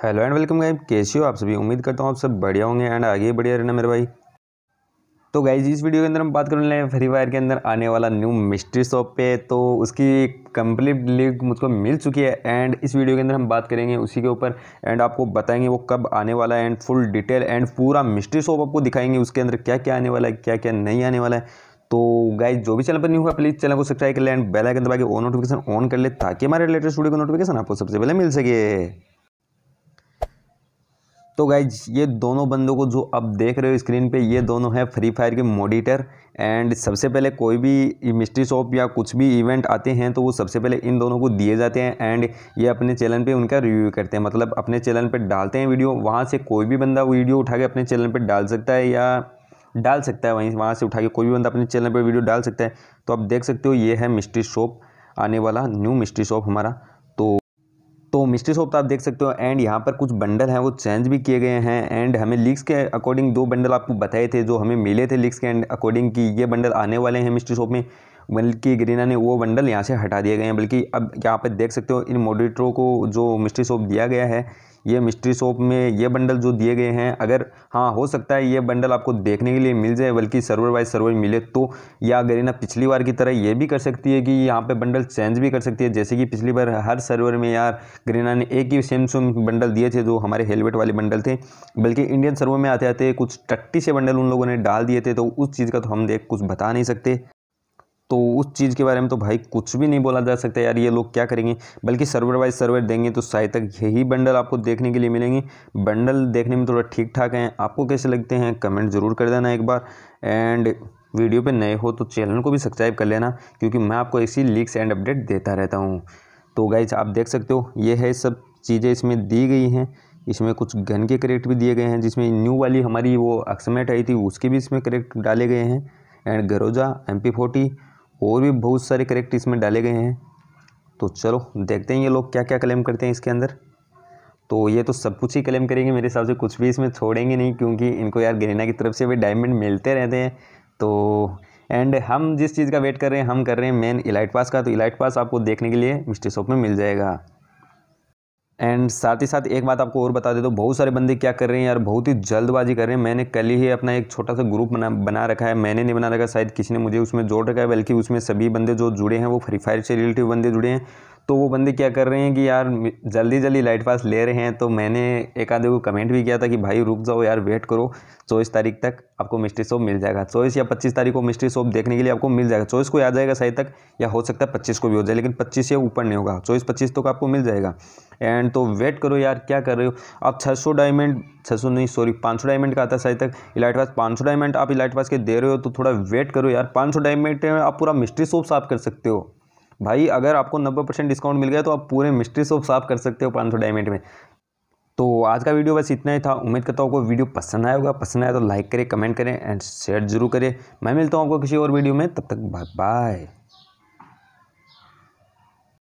hello and welcome guys कैसे हो आप सभी उम्मीद करता हूँ आप सब बढ़िया होंगे एंड आगे बढ़िया रहना मेरे भाई तो गाइज इस वीडियो के अंदर हम बात करने लगे फ्री फायर के अंदर आने वाला न्यू मिस्ट्री शॉप पे तो उसकी कंप्लीट लिंक मुझको मिल चुकी है एंड इस वीडियो के अंदर हम बात करेंगे उसी के ऊपर एंड आपको बताएंगे वो कब आने वाला है एंड फुल डिटेल एंड पूरा मिस्ट्री शॉप आपको दिखाएंगे उसके अंदर क्या क्या आने वाला है क्या क्या नहीं आने वाला है तो गाइज जो भी चैनल पर न्यू है प्लीज़ चैनल को सब्सक्राइब कर लें एंड बेलाइकन आइकन दबा के नोटिफिकेशन ऑन कर ले ताकि हमारे लेटेस्ट वीडियो का नोटिफिकेशन आपको सबसे पहले मिल सके तो गाइज ये दोनों बंदों को जो आप देख रहे हो स्क्रीन पे ये दोनों हैं फ्री फायर के मॉडिटर एंड सबसे पहले कोई भी मिस्ट्री शॉप या कुछ भी इवेंट आते हैं तो वो सबसे पहले इन दोनों को दिए जाते हैं एंड ये अपने चैनल पे उनका रिव्यू करते हैं मतलब अपने चैनल पे डालते हैं वीडियो वहाँ से कोई भी बंदा वीडियो उठा के अपने चैनल पर डाल सकता है या डाल सकता है वहीं वहाँ से उठा के कोई भी बंदा अपने चैनल पर वीडियो डाल सकता है तो आप देख सकते हो ये है मिस्ट्री शॉप आने वाला न्यू मिस्ट्री शॉप हमारा तो मिस्ट्री शॉप तो आप देख सकते हो एंड यहाँ पर कुछ बंडल हैं वो चेंज भी किए गए हैं एंड हमें लीक्स के अकॉर्डिंग दो बंडल आपको बताए थे जो हमें मिले थे लीक्स के एंड अकॉर्डिंग कि ये बंडल आने वाले हैं मिस्ट्री शॉप में बल्कि गरीना ने वो बंडल यहाँ से हटा दिए गए हैं बल्कि अब यहाँ पर देख सकते हो इन मॉडिटरों को जो मिस्ट्री शॉप दिया गया है ये मिस्ट्री शॉप में ये बंडल जो दिए गए हैं अगर हाँ हो सकता है ये बंडल आपको देखने के लिए मिल जाए बल्कि सर्वर वाइज सर्वर मिले तो या गरीना पिछली बार की तरह ये भी कर सकती है कि यहाँ पे बंडल चेंज भी कर सकती है जैसे कि पिछली बार हर सर्वर में यार गरीना ने एक ही सैमसंग बंडल दिए थे जो हमारे हेलमेट वाले बंडल थे बल्कि इंडियन सर्वर में आते आते कुछ टट्टी से बंडल उन लोगों ने डाल दिए थे तो उस चीज़ का तो हम देख कुछ बता नहीं सकते तो उस चीज़ के बारे में तो भाई कुछ भी नहीं बोला जा सकता यार ये लोग क्या करेंगे बल्कि सर्वर वाइज सर्वर देंगे तो शायद तक यही बंडल आपको देखने के लिए मिलेंगे बंडल देखने में थोड़ा ठीक ठाक हैं आपको कैसे लगते हैं कमेंट ज़रूर कर देना एक बार एंड वीडियो पर नए हो तो चैनल को भी सब्सक्राइब कर लेना क्योंकि मैं आपको ऐसी लीक्स एंड अपडेट देता रहता हूँ तो गाइज आप देख सकते हो ये है सब चीज़ें इसमें दी गई हैं इसमें कुछ गन के करेक्ट भी दिए गए हैं जिसमें न्यू वाली हमारी वो अक्समेट आई थी उसके भी इसमें करेक्ट डाले गए हैं एंड गरोजा एम पी फोर्टी और भी बहुत सारे करेक्ट इसमें डाले गए हैं तो चलो देखते हैं ये लोग क्या क्या क्लेम करते हैं इसके अंदर तो ये तो सब कुछ ही क्लेम करेंगे मेरे हिसाब से कुछ भी इसमें छोड़ेंगे नहीं क्योंकि इनको यार गरीना की तरफ से भी डायमंड मिलते रहते हैं तो एंड हम जिस चीज़ का वेट कर रहे हैं हम कर रहे हैं मेन इलाइट पास का तो इलाइट पास आपको देखने के लिए मिस्ट्री शॉप में मिल जाएगा एंड साथ ही साथ एक बात आपको और बता दे तो बहुत सारे बंदे क्या कर रहे हैं यार बहुत ही जल्दबाजी कर रहे हैं मैंने कल ही अपना एक छोटा सा ग्रुप बना बना रखा है मैंने नहीं बना रखा शायद किसी ने मुझे उसमें जोड़ रखा है बल्कि उसमें सभी बंदे जो जुड़े हैं वो फ्री फायर से रिलेटिव बंदे जुड़े हैं तो वो बंदे क्या कर रहे हैं कि यार जल्दी जल्दी लाइट पास ले रहे हैं तो मैंने एक आधे को कमेंट भी किया था कि भाई रुक जाओ यार वेट करो चौबीस तारीख तक आपको मिस्ट्री शॉप मिल जाएगा चौबीस या पच्चीस तारीख को मिस्ट्री शॉप देखने के लिए आपको मिल जाएगा चौबीस को आ जाएगा सही तक या हो सकता है पच्चीस को भी हो जाए लेकिन पच्चीस से ऊपर नहीं होगा चौबीस पच्चीस तक आपको मिल जाएगा एंड तो वेट करो यार क्या कर रहे हो आप छः सौ डायमंड छः सौ नहीं सॉरी पाँच सौ डायमंड का आता है सही तक इलाइट पास पाँच सौ डायमंड आप इलाइट पास के दे रहे हो तो थोड़ा वेट करो यार पाँच सौ डायमंड आप पूरा मिस्ट्री शॉप साफ कर सकते हो भाई अगर आपको नब्बे परसेंट डिस्काउंट मिल गया तो आप पूरे मिस्ट्री शॉप साफ कर सकते हो पाँच सौ डायमेंट में तो आज का वीडियो बस इतना ही था उम्मीद करता हूँ आपको वीडियो पसंद आया होगा पसंद आया तो लाइक करें कमेंट करें एंड शेयर जरूर करें मैं मिलता हूँ आपको किसी और वीडियो में तब तक बाय बाय